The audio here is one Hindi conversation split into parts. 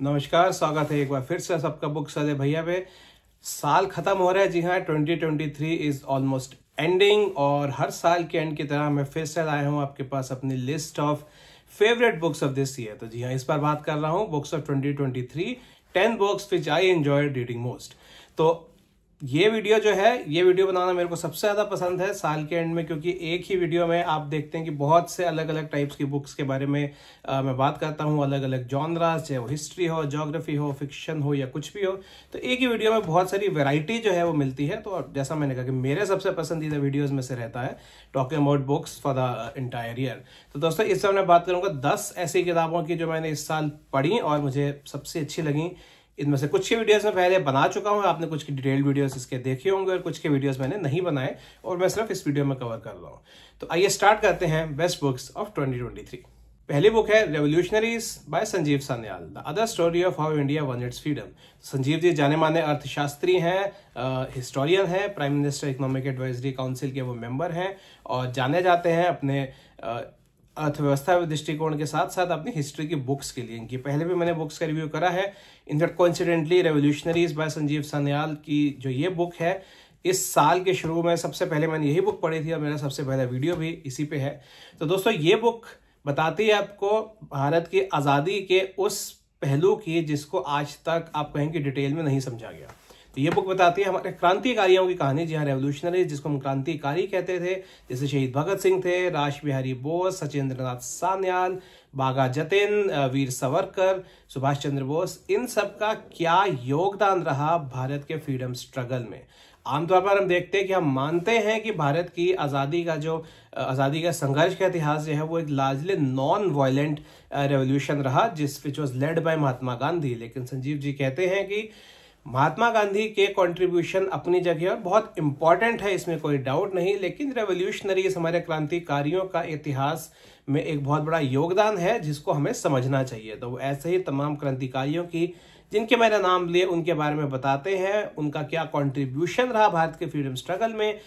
नमस्कार स्वागत है एक बार फिर से सबका बुक सदे भैया पे साल खत्म हो रहा है जी हाँ 2023 इज ऑलमोस्ट एंडिंग और हर साल के एंड की तरह मैं फिर से लाया हूँ आपके पास अपनी list of favourite books of this year तो जी हाँ इस बार बात कर रहा हूँ books of 2023 ten books which I enjoy reading most तो ये वीडियो जो है ये वीडियो बनाना मेरे को सबसे ज़्यादा पसंद है साल के एंड में क्योंकि एक ही वीडियो में आप देखते हैं कि बहुत से अलग अलग टाइप्स की बुक्स के बारे में आ, मैं बात करता हूँ अलग अलग जॉनराज चाहे वो हिस्ट्री हो जोग्राफी हो फिक्शन हो या कुछ भी हो तो एक ही वीडियो में बहुत सारी वेराइटी जो है वो मिलती है तो जैसा मैंने कहा कि मेरे सबसे पसंदीदा वीडियोज़ में से रहता है talking about books for the entire year तो दोस्तों इस समय मैं बात करूँगा दस ऐसी किताबों की जो मैंने इस साल पढ़ी और मुझे सबसे अच्छी लगी इनमें से कुछ के वीडियोस मैं पहले बना चुका हूँ आपने कुछ की डिटेल्ड वीडियोस इसके देखे होंगे और कुछ के वीडियोस मैंने नहीं बनाए और मैं सिर्फ इस वीडियो में कवर कर रहा हूँ तो आइए स्टार्ट करते हैं बेस्ट बुक्स ऑफ 2023 पहली बुक है revolutionaries by Sanjeev Sanyal the other story of how India won its freedom Sanjeev ji जाने माने अर्थशास्त्री हैं हिस्टोरियन हैं prime minister economic advisory council के वो मेंबर हैं और जाने जाते हैं अपने अर्थव्यवस्था दृष्टिकोण के साथ साथ अपनी हिस्ट्री की बुक्स के लिए इनकी पहले भी मैंने बुक्स का रिव्यू करा है in fact coincidentally revolutionaries by Sanjeev Sanyal की जो ये बुक है इस साल के शुरू में सबसे पहले मैंने यही बुक पढ़ी थी और मेरा सबसे पहला वीडियो भी इसी पे है तो दोस्तों ये बुक बताती है आपको भारत की आज़ादी के उस पहलू की जिसको आज तक आप कहें कि डिटेल में नहीं समझा गया तो ये बुक बताती है हमारे क्रांतिकारियों की कहानी जी हाँ रेवोल्यूशनरी जिसको हम क्रांतिकारी कहते थे जैसे शहीद भगत सिंह थे राज बिहारी बोस सचेंद्र नाथ सान्याल बागा जतिन वीर सावरकर सुभाष चंद्र बोस इन सब का क्या योगदान रहा भारत के फ्रीडम स्ट्रगल में आमतौर पर हम देखते हैं कि हम मानते हैं कि भारत की आज़ादी का जो आज़ादी का संघर्ष का इतिहास जो है वो एक लार्जली नॉन वायलेंट रेवोल्यूशन रहा जिस which was led by Mahatma Gandhi लेकिन संजीव जी कहते हैं कि महात्मा गांधी के कंट्रीब्यूशन अपनी जगह और बहुत इंपॉर्टेंट है इसमें कोई डाउट नहीं लेकिन रेवोल्यूशनरीज हमारे क्रांतिकारियों का इतिहास में एक बहुत बड़ा योगदान है जिसको हमें समझना चाहिए तो ऐसे ही तमाम क्रांतिकारियों की जिनके मैंने नाम लिए उनके बारे में बताते हैं उनका क्या कंट्रीब्यूशन रहा भारत के फ्रीडम स्ट्रगल में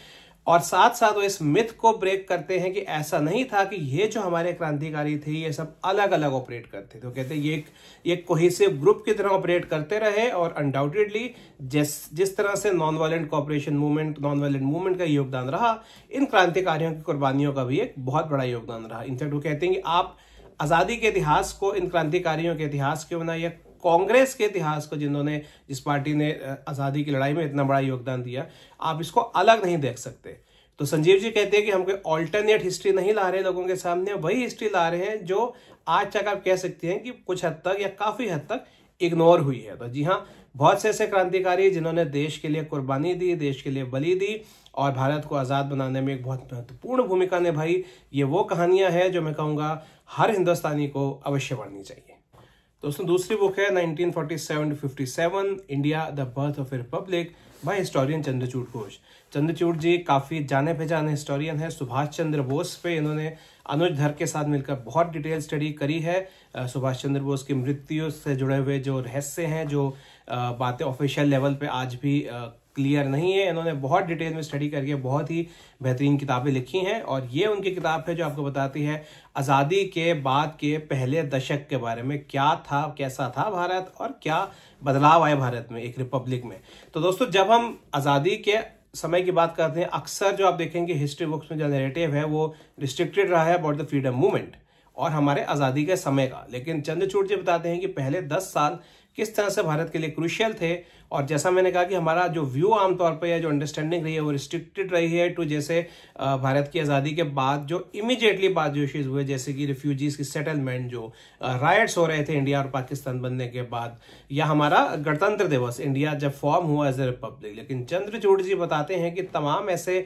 और साथ साथ वो इस मिथ को ब्रेक करते हैं कि ऐसा नहीं था कि ये जो हमारे क्रांतिकारी थे ये सब अलग अलग ऑपरेट करते थे तो कहते हैं ये एक ये कोहेसिव ग्रुप की तरह ऑपरेट करते रहे और अनडाउटेडली जिस जिस तरह से non violent cooperation movement non violent movement का योगदान रहा इन क्रांतिकारियों की कुर्बानियों का भी एक बहुत बड़ा योगदान रहा इनफैक्ट वो कहते हैं कि आप आज़ादी के इतिहास को इन क्रांतिकारियों के इतिहास के बना यह कांग्रेस के इतिहास को जिन्होंने जिस पार्टी ने आज़ादी की लड़ाई में इतना बड़ा योगदान दिया आप इसको अलग नहीं देख सकते तो संजीव जी कहते हैं कि हम कोई ऑल्टरनेट हिस्ट्री नहीं ला रहे लोगों के सामने वही हिस्ट्री ला रहे हैं जो आज तक आप कह सकते हैं कि कुछ हद तक या काफ़ी हद तक इग्नोर हुई है तो जी हाँ बहुत से ऐसे क्रांतिकारी जिन्होंने देश के लिए कुर्बानी दी देश के लिए बली दी और भारत को आज़ाद बनाने में एक बहुत महत्वपूर्ण भूमिका निभाई ये वो कहानियाँ हैं जो मैं कहूँगा हर हिंदुस्तानी को अवश्य पढ़नी चाहिए दोस्तों दूसरी बुक है 1947 to 57 India the birth of a republic by historian Chandrachud Ghosh Chandrachud ji काफ़ी जाने पहचाने हिस्टोरियन है सुभाष चंद्र बोस पे इन्होंने अनुज धर के साथ मिलकर बहुत डिटेल स्टडी करी है सुभाष चंद्र बोस की मृत्यु से जुड़े हुए जो रहस्य हैं जो बातें ऑफिशियल लेवल पे आज भी क्लियर नहीं है इन्होंने बहुत डिटेल में स्टडी करके बहुत ही बेहतरीन किताबें लिखी हैं और ये उनकी किताब है जो आपको बताती है आज़ादी के बाद के पहले दशक के बारे में क्या था कैसा था भारत और क्या बदलाव आए भारत में एक रिपब्लिक में तो दोस्तों जब हम आज़ादी के समय की बात करते हैं अक्सर जो आप देखेंगे हिस्ट्री बुक्स में जो नेरेटिव है वो रिस्ट्रिक्टेड रहा है अबाउट द फ्रीडम मूवमेंट और हमारे आज़ादी के समय का लेकिन चंद्रचूड़ जी बताते हैं कि पहले दस साल किस तरह से भारत के लिए क्रूशियल थे और जैसा मैंने कहा कि हमारा जो व्यू आमतौर पर या जो अंडरस्टैंडिंग रही है वो रिस्ट्रिक्टेड रही है टू जैसे भारत की आज़ादी के बाद जो इमीडिएटली बाद जो इशूज़ हुए जैसे कि रिफ्यूजीज की सेटलमेंट जो राइट्स हो रहे थे इंडिया और पाकिस्तान बनने के बाद या हमारा गणतंत्र दिवस इंडिया जब फॉर्म हुआ एज ए रिपब्लिक लेकिन चंद्रचूड़ जी बताते हैं कि तमाम ऐसे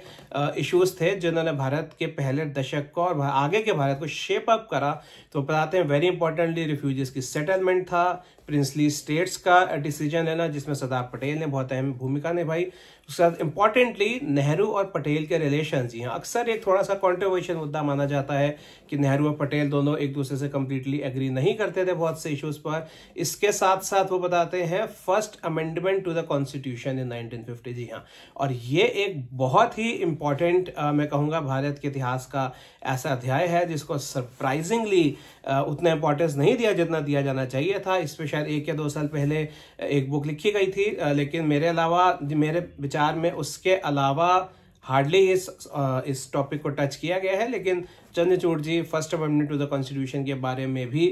इशूज़ थे जिन्होंने भारत के पहले दशक को और आगे के भारत को शेप अप करा तो बताते हैं वेरी इंपॉर्टेंटली रिफ्यूजीज की सेटलमेंट था प्रिंसली स्टेट्स का डिसीजन लेना जिसमें सदा सरदार पटेल ने बहुत अहम भूमिका निभाई उसके साथ इंपॉर्टेंटली नेहरू और पटेल के रिलेशन यहाँ अक्सर एक थोड़ा सा कॉन्ट्रोवर्शियल मुद्दा माना जाता है कि नेहरू और पटेल दोनों एक दूसरे से कम्प्लीटली एग्री नहीं करते थे बहुत से इशूज़ पर इसके साथ साथ वो बताते हैं first amendment to the constitution in fifty जी हाँ और ये एक बहुत ही इंपॉर्टेंट मैं कहूँगा भारत के इतिहास का ऐसा अध्याय है जिसको सरप्राइजिंगली उतना इंपॉर्टेंस नहीं दिया जितना दिया जाना चाहिए था इस पर शायद एक या दो साल पहले एक बुक लिखी गई थी लेकिन मेरे अलावा मेरे विचार में उसके अलावा हार्डली इस इस टॉपिक को टच किया गया है लेकिन Chandrachud ji first amendment to the constitution के बारे में भी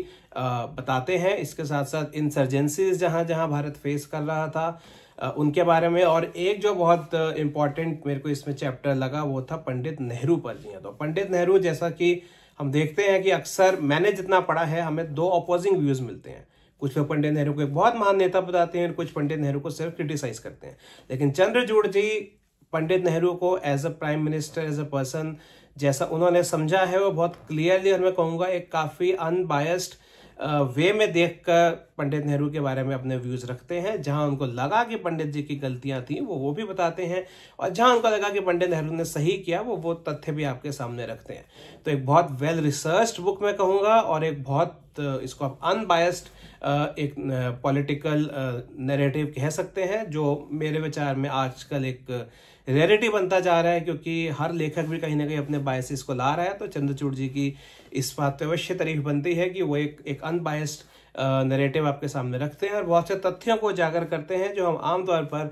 बताते हैं इसके साथ साथ इंसर्जेंसीज जहाँ जहाँ भारत फेस कर रहा था उनके बारे में और एक जो बहुत इम्पॉर्टेंट मेरे को इसमें चैप्टर लगा वो था पंडित नेहरू पर लिया तो पंडित नेहरू जैसा कि हम देखते हैं कि अक्सर मैंने जितना पढ़ा है हमें दो अपोजिंग व्यूज़ मिलते हैं कुछ लोग पंडित नेहरू को बहुत महान नेता बताते हैं और कुछ पंडित नेहरू को सिर्फ क्रिटिसाइज करते हैं लेकिन चंद्रचूड़ जी पंडित नेहरू को as a prime minister as a person जैसा उन्होंने समझा है वो बहुत क्लियरली और मैं कहूँगा एक काफ़ी अनबायस्ड वे में देखकर पंडित नेहरू के बारे में अपने व्यूज़ रखते हैं जहां उनको लगा कि पंडित जी की गलतियां थी वो वो भी बताते हैं और जहां उनको लगा कि पंडित नेहरू ने सही किया वो वो तथ्य भी आपके सामने रखते हैं तो एक बहुत वेल रिसर्च बुक मैं कहूँगा और एक बहुत इसको आप अनबायस्ड एक पॉलिटिकल नेरेटिव कह सकते हैं जो मेरे विचार में आजकल एक रेरिटी बनता जा रहा है क्योंकि हर लेखक भी कहीं ना कहीं अपने बायसेस को ला रहा है तो चंद्रचूड़ जी की इस बात पर अवश्य तारीफ बनती है कि वो एक एक अनबायस्ड नरेटिव आपके सामने रखते हैं और बहुत से तथ्यों को उजागर करते हैं जो हम आमतौर पर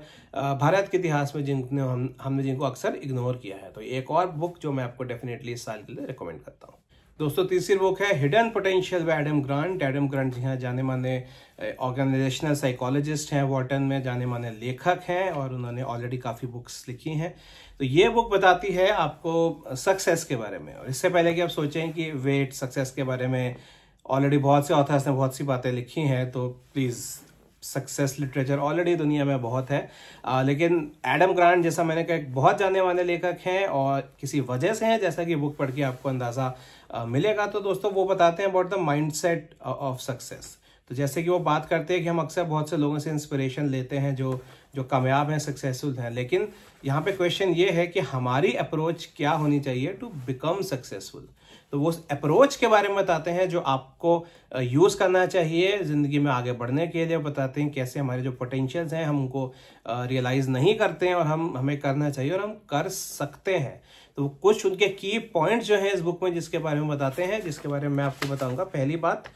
भारत के इतिहास में जिनने हम हमने जिनको अक्सर इग्नोर किया है तो एक और बुक जो मैं आपको डेफिनेटली इस साल के लिए रिकमेंड करता हूँ दोस्तों तीसरी बुक है hidden potential by Adam Grant Adam Grant हाँ जाने माने ऑर्गेनाइजेशनल साइकोलॉजिस्ट हैं वॉटन में जाने माने लेखक हैं और उन्होंने ऑलरेडी काफ़ी बुक्स लिखी हैं तो ये बुक बताती है आपको सक्सेस के बारे में और इससे पहले कि आप सोचें कि वेट सक्सेस के बारे में ऑलरेडी बहुत से ऑथर्स ने बहुत सी बातें लिखी हैं तो प्लीज़ सक्सेस लिटरेचर ऑलरेडी दुनिया में बहुत है आ, लेकिन एडम ग्रांट जैसा मैंने कहा एक बहुत जाने वाले लेखक हैं और किसी वजह से हैं जैसा कि बुक पढ़ के आपको अंदाज़ा मिलेगा तो दोस्तों वो बताते हैं about the mindset of success तो जैसे कि वो बात करते हैं कि हम अक्सर बहुत से लोगों से इंस्पिरेशन लेते हैं जो जो कामयाब हैं सक्सेसफुल हैं लेकिन यहाँ पे क्वेश्चन ये है कि हमारी अप्रोच क्या होनी चाहिए टू बिकम सक्सेसफुल तो वो अप्रोच के बारे में बताते हैं जो आपको यूज़ करना चाहिए ज़िंदगी में आगे बढ़ने के लिए बताते हैं कैसे हमारे जो पोटेंशियल्स हैं हम उनको रियलाइज़ नहीं करते हैं और हम हमें करना चाहिए और हम कर सकते हैं तो कुछ उनके की पॉइंट जो हैं इस बुक में जिसके बारे में बताते हैं जिसके बारे में मैं आपको बताऊँगा पहली बात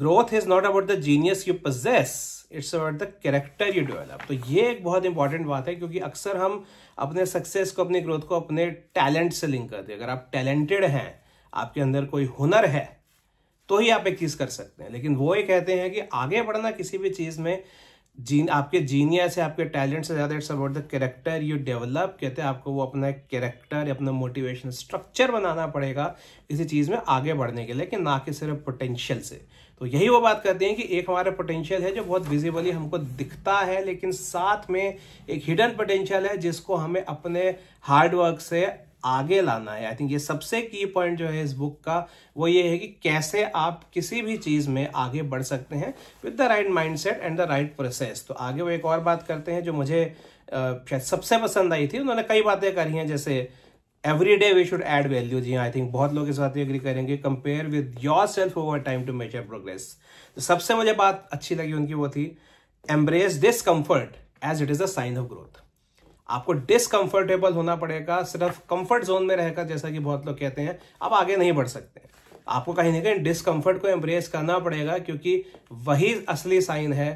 growth is not about the genius you possess it's about the character you develop तो ये एक बहुत इंपॉर्टेंट बात है क्योंकि अक्सर हम अपने सक्सेस को अपनी ग्रोथ को अपने टैलेंट से लिंक करते हैं अगर आप टैलेंटेड हैं आपके अंदर कोई हुनर है तो ही आप एक चीज़ कर सकते हैं लेकिन वो ये कहते हैं कि आगे बढ़ना किसी भी चीज़ में जीन आपके जीनियस है आपके टैलेंट से ज़्यादा it's about the character you develop कहते हैं आपको वो अपना करेक्टर अपना मोटिवेशन स्ट्रक्चर बनाना पड़ेगा किसी चीज़ में आगे बढ़ने के लिए कि ना कि सिर्फ पोटेंशियल से तो यही वो बात करते हैं कि एक हमारा पोटेंशियल है जो बहुत विजिबली हमको दिखता है लेकिन साथ में एक हिडन पोटेंशियल है जिसको हमें अपने हार्ड वर्क से आगे लाना है आई थिंक ये सबसे की पॉइंट जो है इस बुक का वो ये है कि कैसे आप किसी भी चीज़ में आगे बढ़ सकते हैं with the right mindset and the right process तो आगे वो एक और बात करते हैं जो मुझे शायद सबसे पसंद आई थी उन्होंने कई बातें करी हैं जैसे every day we should add value जी आई थिंक बहुत लोग इस बात एग्री करेंगे compare with yourself over time to measure progress तो सबसे मुझे बात अच्छी लगी उनकी वो थी embrace discomfort as it is the sign of growth आपको डिसकंफर्टेबल होना पड़ेगा सिर्फ कंफर्ट जोन में रहकर जैसा कि बहुत लोग कहते हैं आप आगे नहीं बढ़ सकते आपको कहीं ना कहीं डिसकंफर्ट को एम्ब्रेस करना पड़ेगा क्योंकि वही असली साइन है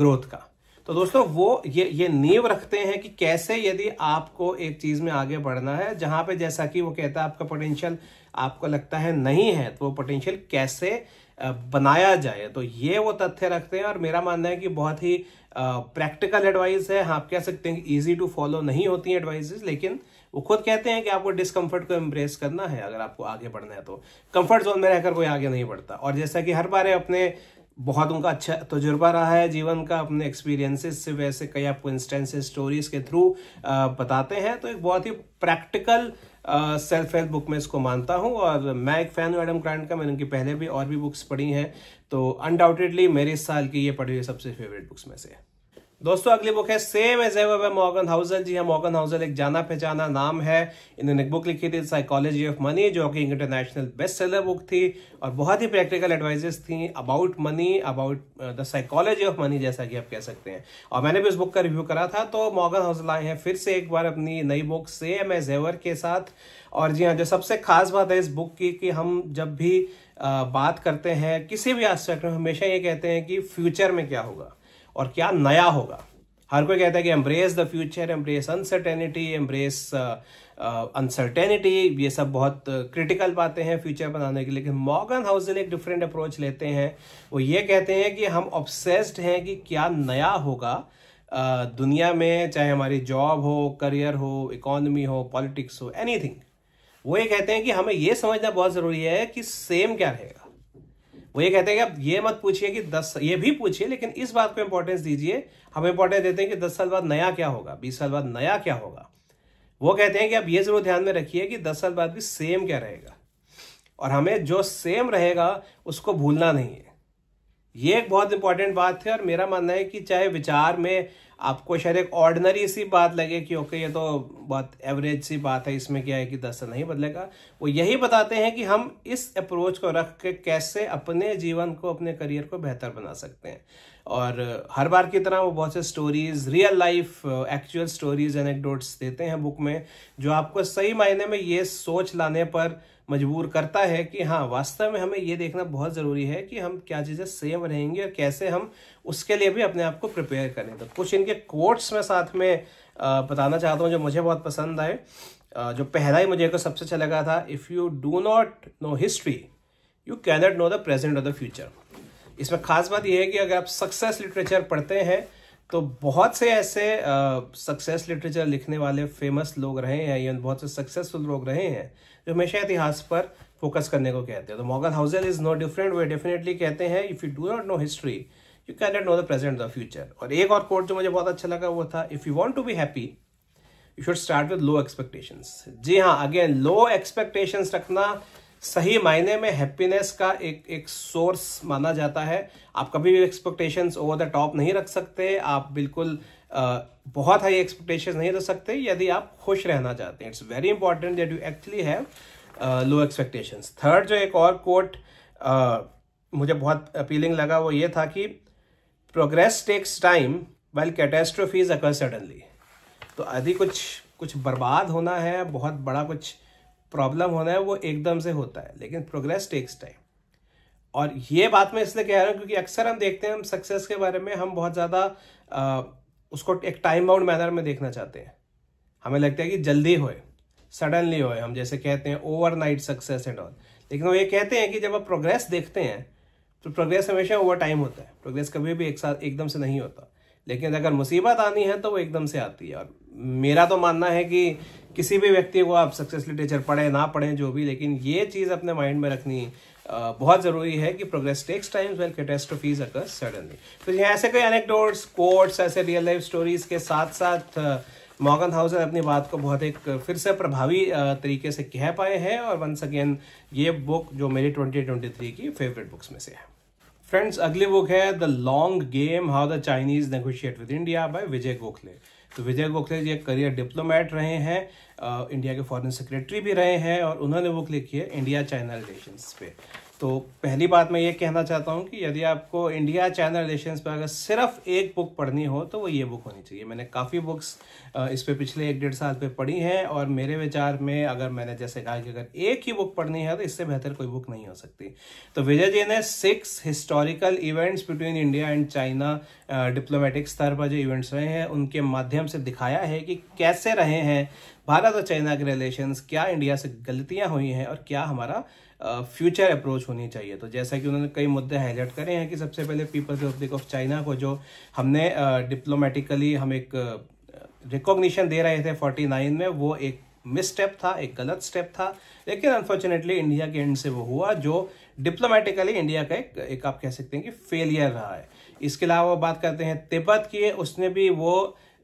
ग्रोथ का तो दोस्तों वो ये ये नींव रखते हैं कि कैसे यदि आपको एक चीज में आगे बढ़ना है जहां पे जैसा कि वो कहता है आपका पोटेंशियल आपको लगता है नहीं है तो वो पोटेंशियल कैसे बनाया जाए तो ये वो तथ्य रखते हैं और मेरा मानना है कि बहुत ही प्रैक्टिकल एडवाइस है आप कह सकते हैं कि ईजी टू फॉलो नहीं होती है एडवाइजेस लेकिन वो खुद कहते हैं कि आपको डिसकंफर्ट को एम्ब्रेस करना है अगर आपको आगे बढ़ना है तो कंफर्ट जोन में रहकर कोई आगे नहीं बढ़ता और जैसा कि हर बार अपने बहुत उनका अच्छा तजुर्बा रहा है जीवन का अपने एक्सपीरियंसेस से वैसे कई आपको इंस्टेंसेस स्टोरीज के थ्रू बताते हैं तो एक बहुत ही प्रैक्टिकल सेल्फ हेल्प बुक में इसको मानता हूँ और मैं एक फ़ैन हूँ एडम ग्रांड का मैंने उनकी पहले भी और भी बुक्स पढ़ी हैं तो अनडाउटेडली मेरे इस साल की ये पढ़ी हुई सबसे फेवरेट बुक्स में से है दोस्तों अगली बुक है same as ever by Morgan Housel जी हाँ मॉर्गन हाउसल एक जाना पहचाना नाम है इन्होंने एक बुक लिखी थी साइकोलॉजी ऑफ मनी जो कि इंटरनेशनल बेस्ट सेलर बुक थी और बहुत ही प्रैक्टिकल एडवाइजेस थी about money about the psychology of money जैसा कि आप कह सकते हैं और मैंने भी उस बुक का रिव्यू करा था तो मॉगन हाउसल आए हैं फिर से एक बार अपनी नई बुक सेम एज एवर के साथ और जी हाँ जो सबसे खास बात है इस बुक की कि हम जब भी uh, बात करते हैं किसी भी आस्पेक्ट में हमेशा ये कहते हैं कि फ्यूचर में क्या होगा और क्या नया होगा हर कोई कहता है कि embrace the future embrace uncertainty embrace uncertainty ये सब बहुत क्रिटिकल बातें हैं फ्यूचर बनाने के लिए लेकिन मॉगन हाउस एक डिफरेंट अप्रोच लेते हैं वो ये कहते हैं कि हम ऑब्सेस्ड हैं कि क्या नया होगा uh, दुनिया में चाहे हमारी जॉब हो करियर हो इकोनमी हो पॉलिटिक्स हो एनीथिंग वो ये कहते हैं कि हमें ये समझना बहुत ज़रूरी है कि सेम क्या रहेगा वो ये कहते हैं कि आप ये मत पूछिए कि दस ये भी पूछिए लेकिन इस बात को इंपॉर्टेंस दीजिए हम इंपॉर्टेंस देते हैं कि दस साल बाद नया क्या होगा बीस साल बाद नया क्या होगा वो कहते हैं कि आप ये जरूर ध्यान में रखिए कि दस साल बाद भी सेम क्या रहेगा और हमें जो सेम रहेगा उसको भूलना नहीं है ये एक बहुत इंपॉर्टेंट बात है और मेरा मानना है कि चाहे विचार में आपको शायद एक ऑर्डनरी सी बात लगे कि ओके ये तो बहुत एवरेज सी बात है इसमें क्या है कि दस नहीं बदलेगा वो यही बताते हैं कि हम इस अप्रोच को रख के कैसे अपने जीवन को अपने करियर को बेहतर बना सकते हैं और हर बार की तरह वो बहुत से stories real life actual stories anecdotes देते हैं बुक में जो आपको सही मायने में ये सोच लाने पर मजबूर करता है कि हाँ वास्तव में हमें ये देखना बहुत ज़रूरी है कि हम क्या चीज़ें सेम रहेंगी और कैसे हम उसके लिए भी अपने आप को प्रिपेयर करें तो कुछ इनके कोट्स में साथ में बताना चाहता हूँ जो मुझे बहुत पसंद आए जो पहला ही मुझे को तो सबसे अच्छा लगा था if you do not know history you cannot know the present और द फ्यूचर इसमें खास बात यह है कि अगर आप सक्सेस लिटरेचर पढ़ते हैं तो बहुत से ऐसे सक्सेस लिटरेचर लिखने वाले फेमस लोग रहे हैं या बहुत से सक्सेसफुल लोग रहे हैं जो हमेशा इतिहास पर फोकस करने को कहते हैं तो Morgan Housel is no different way definitely कहते हैं if you do not know history you can not know the present the future और एक और कोर्ट जो मुझे बहुत अच्छा लगा वो था if you want to be happy you should start with low expectation जी हाँ अगेन लो एक्सपेक्टेशंस रखना सही मायने में हैप्पीनेस का एक एक सोर्स माना जाता है आप कभी भी एक्सपेक्टेशंस ओवर द टॉप नहीं रख सकते आप बिल्कुल बहुत हाई एक्सपेक्टेशन नहीं रख सकते यदि आप खुश रहना चाहते हैं it's very important that you actually have low expectation third जो एक और कोट uh, मुझे बहुत अपीलिंग लगा वो ये था कि progress takes time well catastrophes occur suddenly तो यदि कुछ कुछ बर्बाद होना है बहुत बड़ा कुछ प्रॉब्लम होना है वो एकदम से होता है लेकिन प्रोग्रेस टेक्स टाइम और ये बात मैं इसलिए कह रहा हूँ क्योंकि अक्सर हम देखते हैं हम सक्सेस के बारे में हम बहुत ज़्यादा उसको एक टाइम बाउंड मैनर में देखना चाहते हैं हमें लगता है कि जल्दी होए सडनली होए हम जैसे कहते हैं ओवरनाइट सक्सेस एंड ऑल लेकिन वो ये कहते हैं कि जब आप प्रोग्रेस देखते हैं तो प्रोग्रेस हमेशा ओवर टाइम होता है प्रोग्रेस कभी भी एक साथ एकदम से नहीं होता लेकिन अगर मुसीबत आनी है तो वो एकदम से आती है और मेरा तो मानना है कि किसी भी व्यक्ति को आप सक्सेस लिटरेचर पढ़ें ना पढ़ें जो भी लेकिन ये चीज़ अपने माइंड में रखनी है बहुत ज़रूरी है कि progress takes times well catastrophes occur suddenly तो यहाँ ऐसे कई अनेकडोट्स कोर्ट्स ऐसे रियल लाइफ स्टोरीज के साथ साथ मॉगन हाउसर अपनी बात को बहुत एक फिर से प्रभावी तरीके से कह पाए हैं और वंस अगेन ये बुक जो मेरी 2023 की फेवरेट बुक्स में से है फ्रेंड्स अगली बुक है the long game how the Chinese negotiate with India by Vijay Gokhale तो विजय गोखले जी एक करियर डिप्लोमेट रहे हैं इंडिया के फॉरेन सेक्रेटरी भी रहे हैं और उन्होंने बुक लिखी है इंडिया चाइना रिलेशन पे तो पहली बात मैं ये कहना चाहता हूँ कि यदि आपको इंडिया चाइना रिलेशंस पर अगर सिर्फ एक बुक पढ़नी हो तो वो ये बुक होनी चाहिए मैंने काफ़ी बुक्स इस पर पिछले एक डेढ़ साल पे पढ़ी हैं और मेरे विचार में अगर मैंने जैसे कहा कि अगर एक ही बुक पढ़नी है तो इससे बेहतर कोई बुक नहीं हो सकती तो विजय जी ने six historical events between India and China diplomatic स्तर पर जो इवेंट्स रहे हैं उनके माध्यम से दिखाया है कि कैसे रहे हैं भारत और चाइना के रिलेशन क्या इंडिया से गलतियां हुई हैं और क्या हमारा फ्यूचर अप्रोच होनी चाहिए तो जैसा कि उन्होंने कई मुद्दे हाईलाइट करे हैं कि सबसे पहले पीपल्स रिपब्लिक ऑफ चाइना को जो हमने डिप्लोमेटिकली हम एक रिकॉग्निशन दे रहे थे 49 में वो एक मिसस्टेप था एक गलत स्टेप था लेकिन अनफॉर्चुनेटली इंडिया के एंड से वो हुआ जो डिप्लोमेटिकली इंडिया का एक, एक आप कह सकते हैं कि फेलियर रहा है इसके अलावा बात करते हैं तिब्बत की उसने भी वो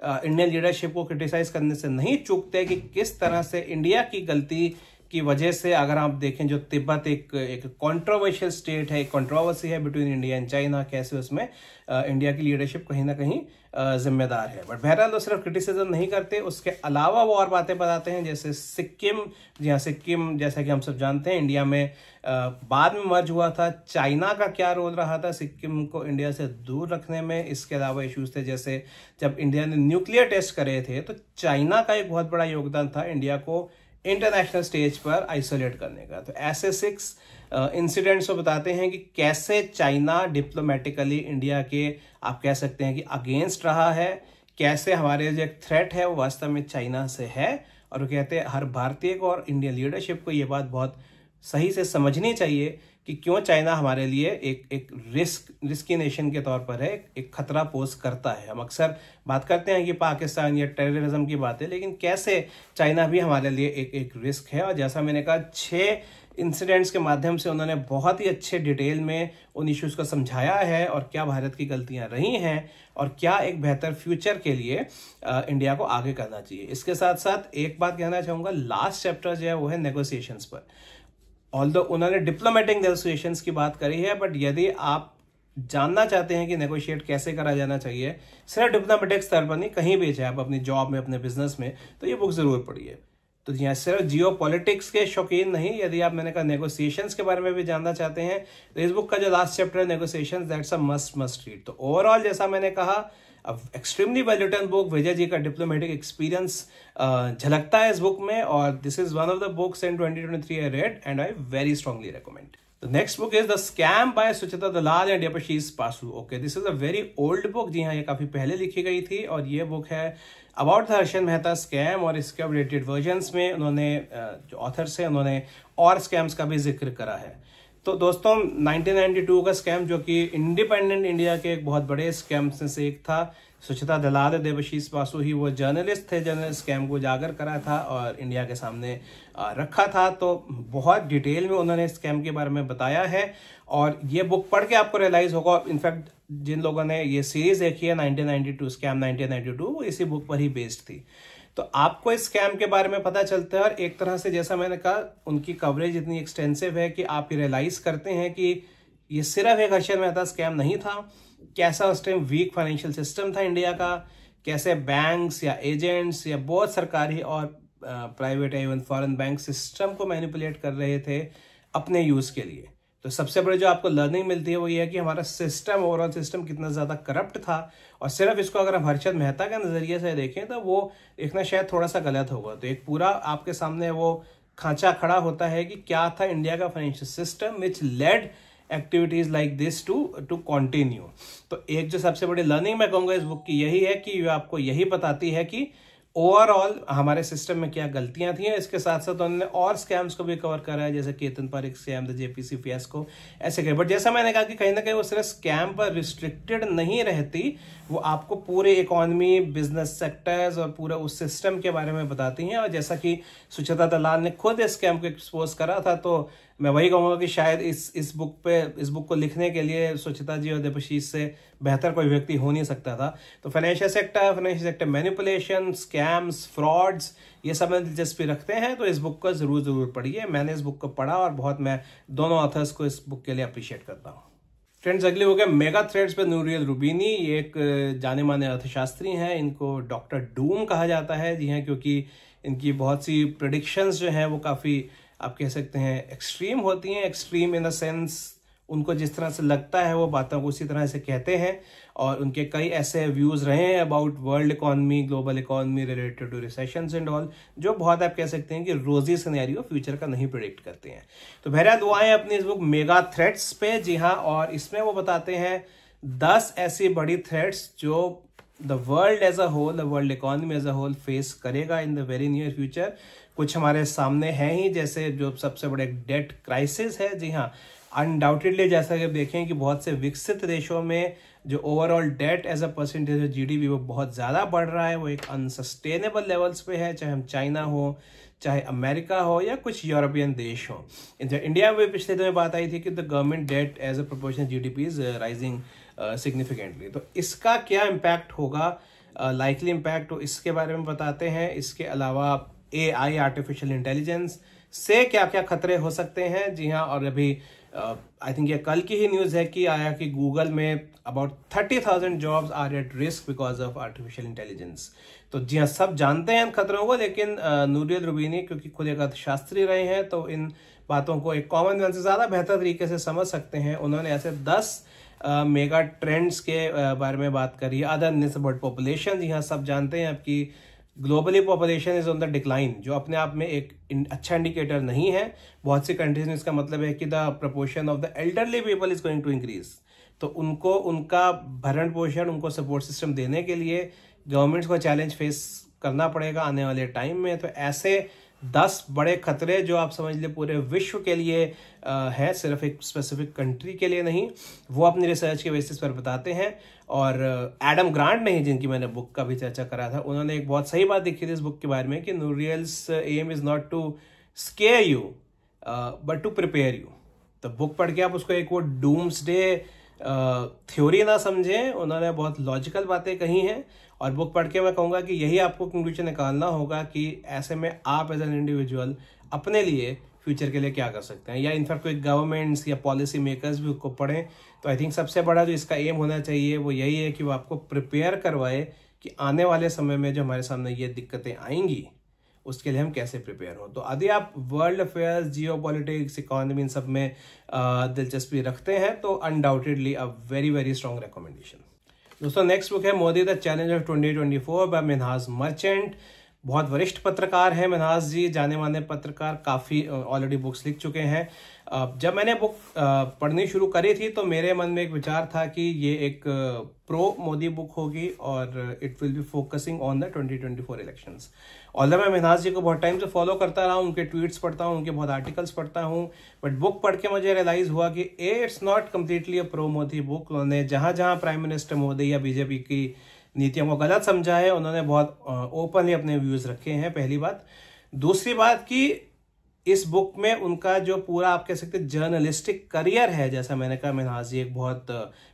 इंडियन लीडरशिप को क्रिटिसाइज करने से नहीं चूकते कि किस तरह से इंडिया की गलती की वजह से अगर आप देखें जो तिब्बत एक एक कंट्रोवर्शियल स्टेट है कंट्रोवर्सी है बिटवीन इंडिया एंड चाइना कैसे उसमें इंडिया की लीडरशिप कहीं ना कहीं जिम्मेदार है बट बहरहाल वो सिर्फ क्रिटिसिज्म नहीं करते उसके अलावा वो और बातें बताते हैं जैसे सिक्किम जहाँ सिक्किम जैसा कि हम सब जानते हैं इंडिया में बाद में मर्ज हुआ था चाइना का क्या रोल रहा था सिक्किम को इंडिया से दूर रखने में इसके अलावा इश्यूज थे जैसे जब इंडिया ने न्यूक्लियर टेस्ट करे थे तो चाइना का एक बहुत बड़ा योगदान था इंडिया को इंटरनेशनल स्टेज पर आइसोलेट करने का तो ऐसे सिक्स इंसिडेंट्स को बताते हैं कि कैसे चाइना डिप्लोमेटिकली इंडिया के आप कह सकते हैं कि अगेंस्ट रहा है कैसे हमारे जो एक थ्रेट है वो वास्तव में चाइना से है और वो कहते हैं हर भारतीय को और इंडियन लीडरशिप को ये बात बहुत सही से समझनी चाहिए कि क्यों चाइना हमारे लिए एक एक रिस्क रिस्की नेशन के तौर पर है एक खतरा पोज करता है हम अक्सर बात करते हैं कि पाकिस्तान या टेररिज्म की बात है लेकिन कैसे चाइना भी हमारे लिए एक एक रिस्क है और जैसा मैंने कहा छः इंसिडेंट्स के माध्यम से उन्होंने बहुत ही अच्छे डिटेल में उन इश्यूज़ को समझाया है और क्या भारत की गलतियां रही हैं और क्या एक बेहतर फ्यूचर के लिए इंडिया को आगे करना चाहिए इसके साथ साथ एक बात कहना चाहूँगा लास्ट चैप्टर जो है वो है नेगोसिएशंस पर ऑल उन्होंने डिप्लोमेटिक नेगोशिएशन की बात करी है बट यदि आप जानना चाहते हैं कि नेगोशिएट कैसे करा जाना चाहिए सिर्फ डिप्लोमेटिक स्तर पर नहीं कहीं भी चाहे आप अपनी जॉब में अपने बिजनेस में तो ये बुक ज़रूर पढ़िए तो यहाँ सिर्फ जियो पॉलिटिक्स के शौकीन नहीं यदि आप मैंने कहा नेगोशिएशन के बारे में भी जानना चाहते हैं तो इस बुक का जो लास्ट चैप्टर है negotiation that's a must must read तो ओवरऑल जैसा मैंने कहा extremely well written book Vijay ji का डिप्लोमेटिक एक्सपीरियंस झलकता है इस बुक में और this is one of the books in three I read and I very strongly recommend The next book is the scam by Sucheta Dalal and Yapashish Basu okay this is a very old book जी हाँ ये काफ़ी पहले लिखी गई थी और ये बुक है about the Harshad Mehta scam और इसके रिलेटेड वर्जन्स में उन्होंने uh, जो ऑथर्स हैं उन्होंने और स्कैम्स का भी जिक्र करा है तो दोस्तों 1992 का स्कैम जो कि इंडिपेंडेंट इंडिया के एक बहुत बड़े स्कैम से एक था स्वच्छता दलाल देवशीष बासु ही वो जर्नलिस्ट थे जिन्होंने स्कैम को उजागर करा था और इंडिया के सामने रखा था तो बहुत डिटेल में उन्होंने स्कैम के बारे में बताया है और ये बुक पढ़ के आपको रियलाइज़ होगा इनफैक्ट जिन लोगों ने ये सीरीज़ देखी है 1992 स्कैम 1992 वो इसी बुक पर ही बेस्ड थी तो आपको इस स्कैम के बारे में पता चलता है और एक तरह से जैसा मैंने कहा उनकी कवरेज इतनी एक्सटेंसिव है कि आप ये रियलाइज करते हैं कि ये सिर्फ एक हर्षद मेहता स्कैम नहीं था कैसा उस टाइम वीक फाइनेंशियल सिस्टम था इंडिया का कैसे बैंक्स या एजेंट्स या बहुत सरकारी और प्राइवेट या इवन फॉरेन बैंक सिस्टम को मैनिपुलेट कर रहे थे अपने यूज़ के लिए तो सबसे बड़ी जो आपको लर्निंग मिलती है वो ये है कि हमारा सिस्टम ओवरऑल सिस्टम कितना ज़्यादा करप्ट था और सिर्फ इसको अगर हम हर्षद मेहता के नज़रिए से देखें तो वो देखना शायद थोड़ा सा गलत होगा तो एक पूरा आपके सामने वो खांचा खड़ा होता है कि क्या था इंडिया का financial system which led activities like this to to continue तो एक जो सबसे बड़ी लर्निंग मैं कहूँगा इस बुक की यही है कि आपको यही बताती है कि ओवरऑल हमारे सिस्टम में क्या गलतियां थी इसके साथ साथ उन्होंने और स्कैम्स को भी कवर करा है जैसे केतन पर एक स्कैम था जेपीसी पीएस को ऐसे कर बट जैसा मैंने कहा कि कहीं ना कहीं वो सिर्फ स्कैम पर रिस्ट्रिक्टेड नहीं रहती वो आपको पूरे इकोनॉमी बिजनेस सेक्टर्स और पूरा उस सिस्टम के बारे में बताती हैं और जैसा कि सुचेता दलाल ने खुद इस स्कैम को एक्सपोज करा था तो मैं वही कहूँगा कि शायद इस इस बुक पे इस बुक को लिखने के लिए स्वच्छता जी और देवशीष से बेहतर कोई व्यक्ति हो नहीं सकता था तो financial sector financial sector manipulation scams frauds ये सब में दिलचस्पी रखते हैं तो इस बुक को ज़रूर ज़रूर पढ़िए मैंने इस बुक को पढ़ा और बहुत मैं दोनों ऑथर्स को इस बुक के लिए अप्रिशिएट करता हूँ फ्रेंड्स अगले हो गए मेगा थ्रेड्स पे नूरियल रूबीनी ये एक जाने माने अर्थशास्त्री हैं इनको डॉक्टर डूम कहा जाता है जी हाँ क्योंकि इनकी बहुत सी प्रडिक्शंस जो हैं वो काफ़ी आप कह सकते हैं एक्सट्रीम होती हैं एक्सट्रीम इन द सेंस उनको जिस तरह से लगता है वो बातों को उसी तरह से कहते हैं और उनके कई ऐसे व्यूज़ रहे हैं about world economy global economy related to recession and all जो बहुत आप कह सकते हैं कि रोजी सिनेरियो फ्यूचर का नहीं प्रिडिक्ट करते हैं तो बहरा दुआएं अपनी इस बुक मेगा थ्रेट्स पे जी हाँ और इसमें वो बताते हैं दस ऐसी बड़ी थ्रेट्स जो the world as a whole the world economy as a whole face करेगा in the very near future कुछ हमारे सामने हैं ही जैसे जो सबसे बड़े डेट क्राइसिस है जी हाँ अनडाउटेडली जैसा कि देखें कि बहुत से विकसित देशों में जो overall debt as a percentage of GDP वो बहुत ज़्यादा बढ़ रहा है वो एक अनसस्टेनेबल लेवल्स पे है चाहे हम चाइना हो चाहे अमेरिका हो या कुछ यूरोपियन देश हो इंडिया में पिछले दिनों में बात आई थी कि the government debt as a proportion G D P is rising significantly तो इसका क्या इम्पैक्ट होगा लाइकली uh, इम्पैक्ट तो इसके बारे में बताते हैं इसके अलावा एआई आर्टिफिशियल इंटेलिजेंस से क्या क्या खतरे हो सकते हैं जी हाँ और अभी आई थिंक ये कल की ही न्यूज़ है कि आया कि गूगल में about thirty thousand jobs are at risk because of artificial intelligence तो जी हाँ सब जानते हैं इन खतरों को लेकिन नूरियल रुबीनी क्योंकि खुद एक अर्थशास्त्री रहे हैं तो इन बातों को एक कॉमन मैन से ज़्यादा बेहतर तरीके से समझ सकते हैं उन्होंने ऐसे दस मेगा ट्रेंड्स के बारे में बात करी अदर निस अबाउट पॉपुलेशन जी हाँ सब जानते हैं आपकी globally population is on the decline जो अपने आप में एक अच्छा इंडिकेटर नहीं है बहुत सी कंट्रीज में इसका मतलब है कि the proportion of the elderly people is going to increase तो उनको उनका भरण पोषण उनको सपोर्ट सिस्टम देने के लिए गवर्नमेंट्स को चैलेंज फेस करना पड़ेगा आने वाले टाइम में तो ऐसे दस बड़े खतरे जो आप समझ लें पूरे विश्व के लिए है सिर्फ एक स्पेसिफिक कंट्री के लिए नहीं वो अपनी रिसर्च के बेसिस पर बताते हैं और एडम ग्रांट नहीं जिनकी मैंने बुक का भी चर्चा करा था उन्होंने एक बहुत सही बात लिखी थी इस बुक के बारे में कि Nouriel's aim is not to scare you but to prepare you तो बुक पढ़ के आप उसको एक वो डूम्स डे थ्योरी ना समझें उन्होंने बहुत लॉजिकल बातें कही हैं और बुक पढ़ के मैं कहूँगा कि यही आपको कंक्लूजन निकालना होगा कि ऐसे में आप एज एन इंडिविजुअल अपने लिए फ्यूचर के लिए क्या कर सकते हैं या इनफैक्ट कोई गवर्नमेंट्स या पॉलिसी मेकर्स भी उसको पढ़ें तो आई थिंक सबसे बड़ा जो इसका एम होना चाहिए वो यही है कि वो आपको प्रिपेयर करवाए कि आने वाले समय में जो हमारे सामने ये दिक्कतें आएंगी उसके लिए हम कैसे प्रिपेयर हो तो यदि आप world affairs geopolitics economy इन सब में दिलचस्पी रखते हैं तो undoubtedly a very very strong recommendation दोस्तों नेक्स्ट बुक है Modi the challenge of twenty twenty four by Minhaz Merchant बहुत वरिष्ठ पत्रकार हैं मिनाज जी जाने माने पत्रकार काफ़ी ऑलरेडी बुक्स लिख चुके हैं जब मैंने बुक पढ़नी शुरू करी थी तो मेरे मन में एक विचार था कि ये एक प्रो मोदी बुक होगी और it will be focusing on the 2024 election author मैं मिनाज जी को बहुत टाइम से फॉलो करता रहा हूँ उनके ट्वीट्स पढ़ता हूँ उनके बहुत आर्टिकल्स पढ़ता हूँ बट बुक पढ़ के मुझे रियलाइज हुआ कि uh it's not completely a pro Modi book उन्होंने जहाँ जहाँ प्राइम मिनिस्टर मोदी या बीजेपी की नीतियों को गलत समझा है उन्होंने बहुत ओपनली अपने व्यूज़ रखे हैं पहली बात दूसरी बात कि इस बुक में उनका जो पूरा आप कह सकते जर्नलिस्टिक करियर है जैसा मैंने कहा मिनहाज जी एक बहुत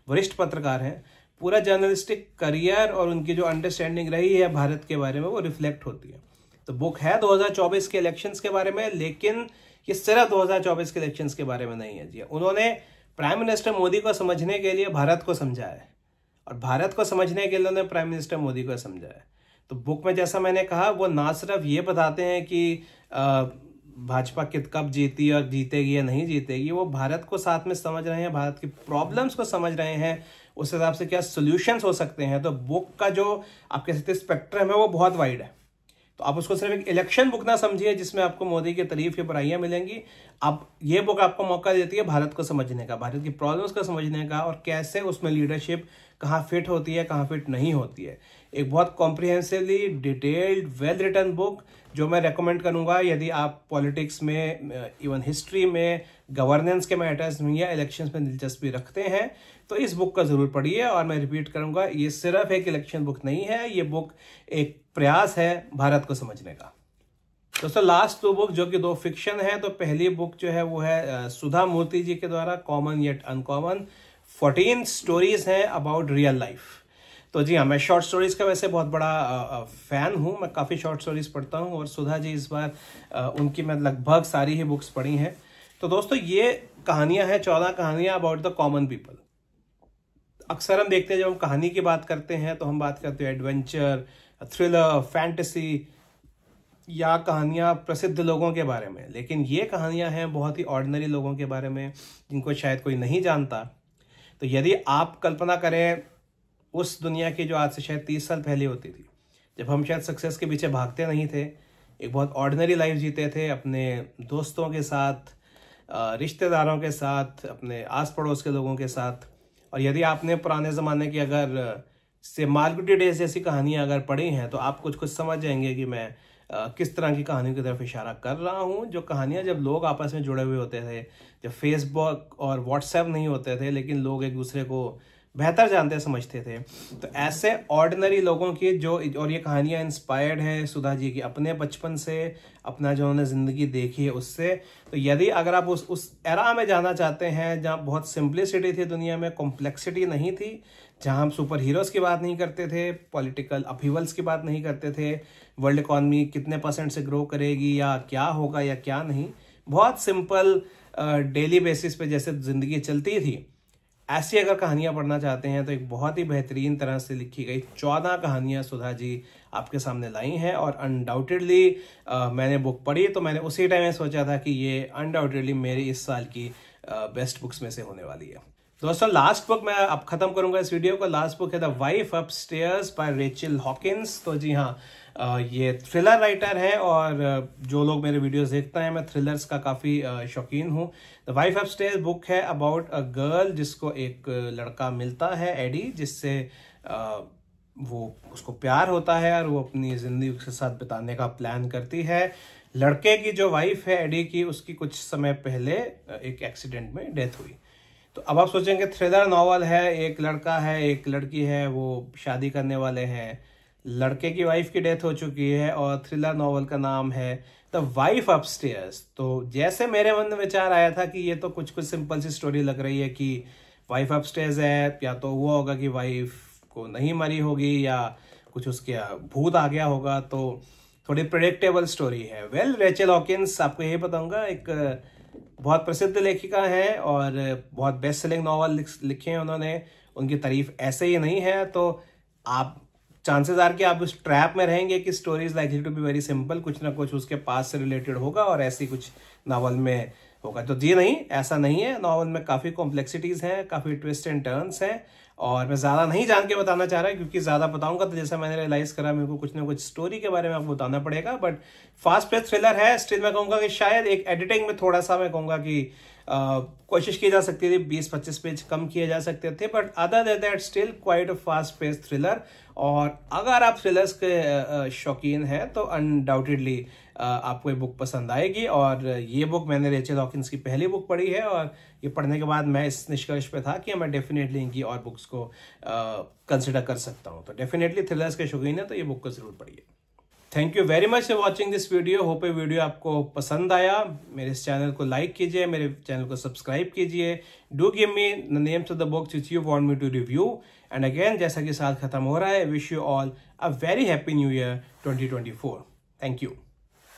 वरिष्ठ पत्रकार हैं पूरा जर्नलिस्टिक करियर और उनकी जो अंडरस्टैंडिंग रही है भारत के बारे में वो रिफ्लेक्ट होती है तो बुक है 2024 के इलेक्शंस के बारे में लेकिन ये सिर्फ 2024 के इलेक्शंस के बारे में नहीं है जी उन्होंने प्राइम मिनिस्टर मोदी को समझने के लिए भारत को समझाया है और भारत को समझने के लिए उन्होंने प्राइम मिनिस्टर मोदी को समझा है तो बुक में जैसा मैंने कहा वो ना सिर्फ ये बताते हैं कि भाजपा कित कब जीती और जीतेगी या नहीं जीतेगी वो भारत को साथ में समझ रहे हैं भारत की प्रॉब्लम्स को समझ रहे हैं उस हिसाब से क्या सोल्यूशंस हो सकते हैं तो बुक का जो आप कह सकते स्पेक्ट्रम है वो बहुत वाइड है तो आप उसको सिर्फ एक इलेक्शन बुक ना समझिए जिसमें आपको मोदी की तारीफ की बुराइयाँ मिलेंगी आप ये बुक आपको मौका देती है भारत को समझने का भारत की प्रॉब्लम्स को समझने का और कैसे उसमें लीडरशिप कहाँ फिट होती है कहाँ फिट नहीं होती है एक बहुत comprehensively detailed well written book जो मैं रेकमेंड करूँगा यदि आप पॉलिटिक्स में इवन हिस्ट्री में गवर्नेंस के मैटर्स में या इलेक्शंस में दिलचस्पी रखते हैं तो इस बुक का ज़रूर पढ़िए और मैं रिपीट करूँगा ये सिर्फ एक इलेक्शन बुक नहीं है ये बुक एक प्रयास है भारत को समझने का दोस्तों लास्ट दो बुक जो कि दो फिक्शन है तो पहली बुक जो है वो है सुधा मूर्ति जी के द्वारा common yet uncommon fourteen stories हैं अबाउट रियल लाइफ तो जी हाँ मैं शॉर्ट स्टोरीज का वैसे बहुत बड़ा फ़ैन हूँ मैं काफ़ी शॉर्ट स्टोरीज पढ़ता हूँ और सुधा जी इस बार आ, उनकी मैं लगभग सारी ही बुक्स पढ़ी हैं तो दोस्तों ये कहानियाँ हैं चौदह कहानियाँ अबाउट द कॉमन पीपल अक्सर हम देखते हैं जब हम कहानी की बात करते हैं तो हम बात करते हैं एडवेंचर थ्रिलर फैंटेसी या कहानियाँ प्रसिद्ध लोगों के बारे में लेकिन ये कहानियाँ हैं बहुत ही ऑर्डनरी लोगों के बारे में जिनको शायद कोई नहीं जानता तो यदि आप कल्पना करें उस दुनिया की जो आज से शायद तीस साल पहले होती थी जब हम शायद सक्सेस के पीछे भागते नहीं थे एक बहुत ऑर्डनरी लाइफ जीते थे अपने दोस्तों के साथ रिश्तेदारों के साथ अपने आस पड़ोस के लोगों के साथ और यदि आपने पुराने ज़माने की अगर से मार्गटी डेज जैसी कहानियाँ अगर पढ़ी हैं तो आप कुछ कुछ समझ जाएंगे कि मैं आ, किस तरह की कहानियों की तरफ इशारा कर रहा हूँ जो कहानियाँ जब लोग आपस में जुड़े हुए होते थे जब फेसबुक और व्हाट्सएप नहीं होते थे लेकिन लोग एक दूसरे को बेहतर जानते समझते थे तो ऐसे ऑर्डनरी लोगों की जो और ये कहानियाँ इंस्पायर्ड है सुधा जी की अपने बचपन से अपना जो उन्होंने ज़िंदगी देखी है उससे तो यदि अगर आप उस उस एरा में जाना चाहते हैं जहाँ बहुत सिंप्लिसिटी थी दुनिया में कॉम्प्लेक्सिटी नहीं थी जहाँ हम सुपर हीरोज़ की बात नहीं करते थे पॉलिटिकल अपीवल्स की बात नहीं करते थे वर्ल्ड इकॉनमी कितने परसेंट से ग्रो करेगी या क्या होगा या क्या नहीं बहुत सिंपल डेली बेसिस पे जैसे ज़िंदगी चलती थी ऐसी अगर कहानियां पढ़ना चाहते हैं तो एक बहुत ही बेहतरीन तरह से लिखी गई चौदह कहानियां सुधा जी आपके सामने लाई हैं और अनडाउटेडली मैंने बुक पढ़ी तो मैंने उसी टाइम सोचा था कि ये अनडाउटेडली मेरी इस साल की बेस्ट बुक्स में से होने वाली है दोस्तों लास्ट बुक मैं अब खत्म करूंगा इस वीडियो को लास्ट बुक है the wife stairs by Rachel Hawkins तो जी हाँ ये थ्रिलर राइटर है और जो लोग मेरे वीडियोस देखते हैं मैं थ्रिलर्स का काफ़ी शौकीन हूँ the wife up stairs book है अबाउट अ गर्ल जिसको एक लड़का मिलता है एडी जिससे वो उसको प्यार होता है और वो अपनी ज़िंदगी उसके साथ बिताने का प्लान करती है लड़के की जो वाइफ है एडी की उसकी कुछ समय पहले एक एक्सीडेंट में डेथ हुई तो अब आप सोचेंगे थ्रिलर नावल है एक लड़का है एक लड़की है वो शादी करने वाले हैं लड़के की वाइफ की डेथ हो चुकी है और थ्रिलर नॉवल का नाम है द वाइफ अपस्टेयर्स तो जैसे मेरे मन में विचार आया था कि ये तो कुछ कुछ सिंपल सी स्टोरी लग रही है कि वाइफ अपस्टेयर्स है या तो हुआ होगा कि वाइफ को नहीं मरी होगी या कुछ उसके भूत आ गया होगा तो थोड़ी प्रडिक्टेबल स्टोरी है वेल रेचल ऑकिस आपको यही बताऊंगा एक बहुत प्रसिद्ध लेखिका हैं और बहुत बेस्ट सेलिंग नॉवल लिखे हैं उन्होंने उनकी तारीफ ऐसे ही नहीं है तो आप चांसेस आर कि आप उस ट्रैप में रहेंगे कि stories like likely to be very simple कुछ ना कुछ उसके पास से रिलेटेड होगा और ऐसी कुछ नावल में होगा तो जी नहीं ऐसा नहीं है नावल में काफ़ी कॉम्प्लेक्सिटीज़ हैं काफ़ी ट्विस्ट एंड टर्न्स हैं और मैं ज़्यादा नहीं जान के बताना चाह रहा क्योंकि ज़्यादा बताऊंगा तो जैसा मैंने रियलाइज़ करा मेरे को कुछ ना कुछ स्टोरी के बारे में आपको बताना पड़ेगा बट फास्ट पेस्ट थ्रिलर है स्टिल मैं कहूँगा कि शायद एक एडिटिंग में थोड़ा सा मैं कहूँगा कि कोशिश की जा सकती थी 20-25 पेज कम किए जा सकते थे but other than that still quite a fast paced thriller और अगर आप थ्रिलर्स के शौकीन हैं तो अनडाउटेडली आपको ये बुक पसंद आएगी और ये बुक मैंने रेचे हॉकिंस की पहली बुक पढ़ी है और ये पढ़ने के बाद मैं इस निष्कर्ष पे था कि मैं डेफिनेटली इनकी और बुक्स को कंसिडर कर सकता हूँ तो डेफिनेटली थ्रिलर्स के शौकीन है तो ये बुक को ज़रूर पढ़िए thank you very much for watching this video hope ये वीडियो आपको पसंद आया मेरे इस चैनल को लाइक कीजिए मेरे चैनल को सब्सक्राइब कीजिए do give me the names of the books which you want me to review and again जैसा कि साल खत्म हो रहा है wish you all a very happy new year 2024 thank you